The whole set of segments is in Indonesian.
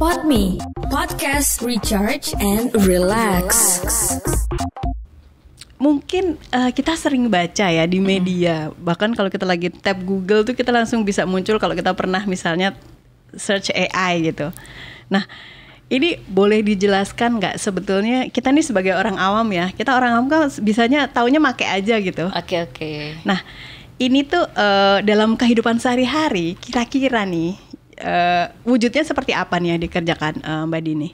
Podme, podcast recharge and relax. Mungkin uh, kita sering baca ya di media, mm. bahkan kalau kita lagi tap Google tuh kita langsung bisa muncul kalau kita pernah misalnya search AI gitu. Nah, ini boleh dijelaskan nggak sebetulnya kita nih sebagai orang awam ya, kita orang awam kan bisanya taunya make aja gitu. Oke okay, oke. Okay. Nah, ini tuh uh, dalam kehidupan sehari-hari kira-kira nih uh, wujudnya seperti apa nih yang dikerjakan uh, Mbak Dini?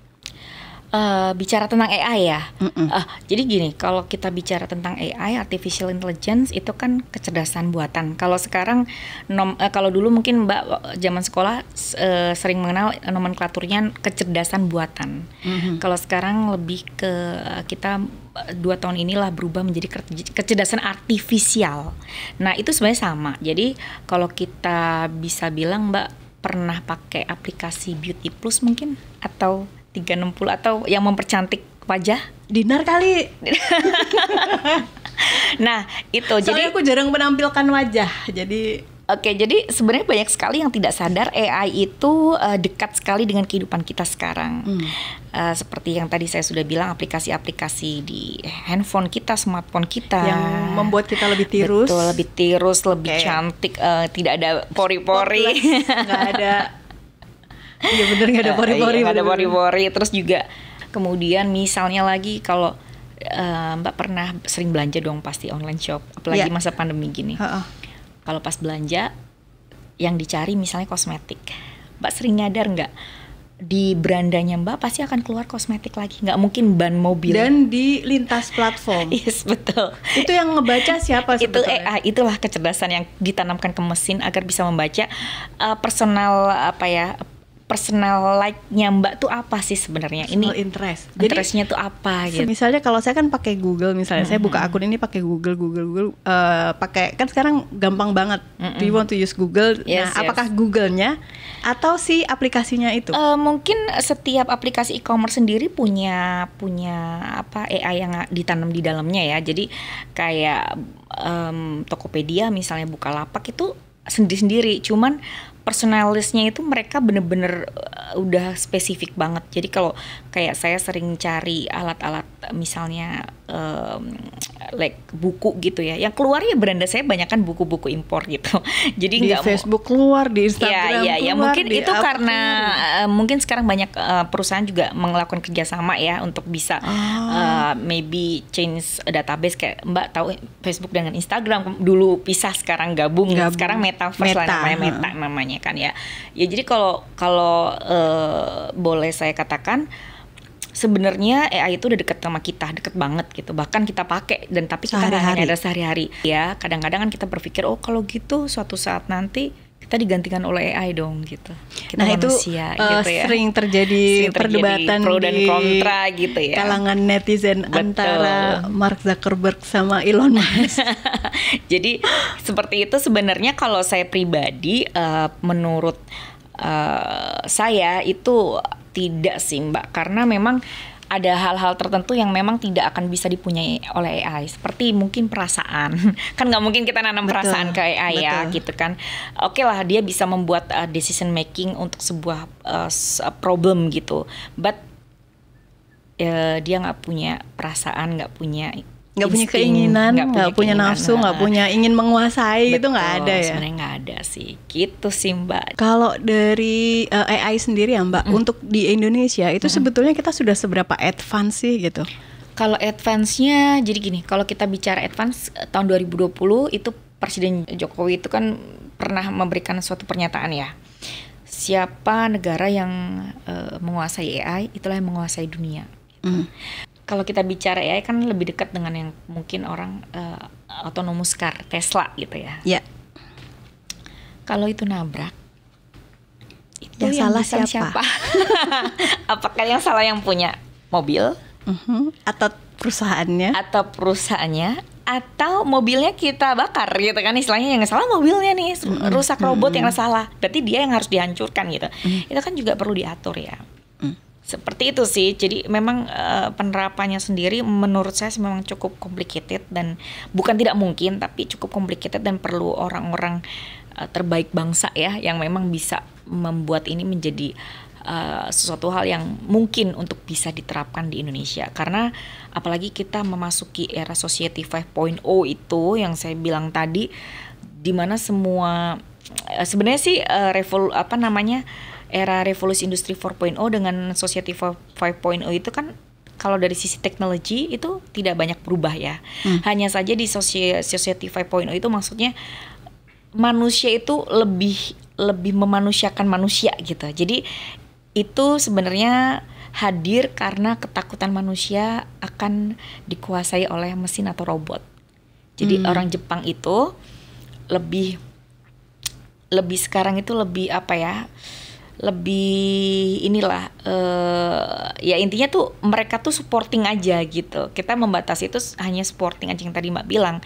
Eh, bicara tentang AI ya. Uh, jadi gini, kalau kita bicara tentang AI, artificial intelligence itu kan kecerdasan buatan. Kalau sekarang nom uh, kalau dulu mungkin Mbak zaman sekolah uh, sering mengenal nomenklaturnya kecerdasan buatan. Mm -hmm. Kalau sekarang lebih ke uh, kita dua tahun inilah berubah menjadi kecerdasan artifisial. Nah itu sebenarnya sama. Jadi kalau kita bisa bilang Mbak pernah pakai aplikasi Beauty Plus mungkin atau 360 atau yang mempercantik wajah dinar kali nah itu Soalnya jadi aku jarang menampilkan wajah jadi Oke, jadi sebenarnya banyak sekali yang tidak sadar AI itu uh, dekat sekali dengan kehidupan kita sekarang. Hmm. Uh, seperti yang tadi saya sudah bilang, aplikasi-aplikasi di handphone kita, smartphone kita, yang membuat kita lebih tirus, betul, lebih tirus, lebih okay. cantik, uh, tidak ada pori-pori, nggak ada Iya bener gak ada pori-pori. Eh, iya, nggak iya, ada pori-pori. Terus juga kemudian misalnya lagi kalau uh, Mbak pernah sering belanja dong pasti online shop, apalagi yeah. masa pandemi gini. Uh -uh. Kalau pas belanja yang dicari misalnya kosmetik, Mbak sering nyadar nggak? di berandanya Mbak pasti akan keluar kosmetik lagi, nggak mungkin ban mobil. Dan di lintas platform. yes, betul. Itu yang ngebaca siapa eh, sebetulnya? Itu ah, AI, itulah kecerdasan yang ditanamkan ke mesin agar bisa membaca uh, personal apa ya personal like-nya Mbak tuh apa sih sebenarnya? Ini interest. interest. Interestnya tuh apa gitu. Misalnya kalau saya kan pakai Google misalnya mm -hmm. saya buka akun ini pakai Google Google Google uh, pakai kan sekarang gampang banget. Mm -hmm. Do you want to use Google? Yes, nah, yes. apakah Google-nya atau si aplikasinya itu? Uh, mungkin setiap aplikasi e-commerce sendiri punya punya apa AI yang ditanam di dalamnya ya. Jadi kayak um, Tokopedia misalnya buka lapak itu sendiri-sendiri. Cuman personalisnya itu mereka bener-bener eh, udah spesifik banget. Jadi kalau kayak saya sering cari alat-alat misalnya um, like buku gitu ya, yang keluar ya beranda saya banyak kan buku-buku impor gitu. Jadi nggak Facebook keluar di iya, Instagram ya, ya, keluar, ya mungkin itu karena uh, mungkin sekarang banyak uh, perusahaan juga melakukan kerjasama ya untuk bisa oh. uh, maybe change database kayak Mbak tahu Facebook dengan Instagram dulu pisah sekarang gabung, gabung. sekarang metaverse meta. lah namanya meta namanya kan ya. Ya jadi kalau kalau uh, boleh saya katakan sebenarnya AI itu udah deket sama kita, deket banget gitu. Bahkan kita pakai dan tapi kita sehari ada sehari-hari. Ya, kadang-kadang kan kita berpikir, oh kalau gitu suatu saat nanti kita digantikan oleh AI dong gitu. Kita nah manusia, itu uh, eh, gitu ya. sering terjadi sering perdebatan terjadi pro dan kontra gitu ya. Kalangan netizen Betul. antara Mark Zuckerberg sama Elon Musk. Jadi seperti itu sebenarnya kalau saya pribadi uh, menurut uh, saya itu tidak sih Mbak karena memang ada hal-hal tertentu yang memang tidak akan bisa dipunyai oleh AI seperti mungkin perasaan kan nggak mungkin kita nanam betul, perasaan ke AI ya, betul. ya gitu kan oke okay lah dia bisa membuat uh, decision making untuk sebuah uh, uh, problem gitu but uh, dia nggak punya perasaan nggak punya nggak punya keinginan, nggak punya, punya nafsu, nggak punya ingin menguasai Betul, itu nggak ada ya. Sebenarnya nggak ada sih, gitu sih Mbak. Kalau dari uh, eh, AI sendiri ya Mbak, mm. untuk di Indonesia itu mm. sebetulnya kita sudah seberapa advance sih gitu? Kalau advance-nya, jadi gini, kalau kita bicara advance eh, tahun 2020 itu Presiden Jokowi itu kan pernah memberikan suatu pernyataan ya, siapa negara yang uh, menguasai AI itulah yang menguasai dunia. Mm kalau kita bicara ya kan lebih dekat dengan yang mungkin orang uh, autonomous car Tesla gitu ya. Iya. Kalau itu nabrak itu yang, yang salah siapa? siapa? Apakah yang salah yang punya mobil? Uh mm-hmm. -huh. Atau perusahaannya? Atau perusahaannya? Atau mobilnya kita bakar gitu kan istilahnya yang salah mobilnya nih rusak mm-hmm. robot mm -hmm. yang salah berarti dia yang harus dihancurkan gitu mm -hmm. itu kan juga perlu diatur ya seperti itu sih jadi memang uh, penerapannya sendiri menurut saya memang cukup complicated dan bukan tidak mungkin tapi cukup complicated dan perlu orang-orang uh, terbaik bangsa ya yang memang bisa membuat ini menjadi uh, sesuatu hal yang mungkin untuk bisa diterapkan di Indonesia karena apalagi kita memasuki era society 5.0 itu yang saya bilang tadi di mana semua uh, sebenarnya sih uh, revol apa namanya uh, era revolusi industri 4.0 dengan society 5.0 itu kan kalau dari sisi teknologi itu tidak banyak berubah ya. Hmm. Hanya saja di society 5.0 itu maksudnya manusia itu lebih lebih memanusiakan manusia gitu. Jadi itu sebenarnya hadir karena ketakutan manusia akan dikuasai oleh mesin atau robot. Jadi hmm. orang Jepang itu lebih lebih sekarang itu lebih apa ya? lebih inilah uh, ya intinya tuh mereka tuh supporting aja gitu kita membatasi itu hanya supporting aja yang tadi mbak bilang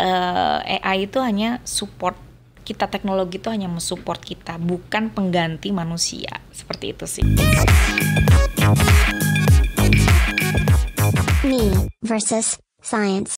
uh, eh, AI itu hanya support kita teknologi itu hanya mensupport kita bukan pengganti manusia seperti itu sih me versus science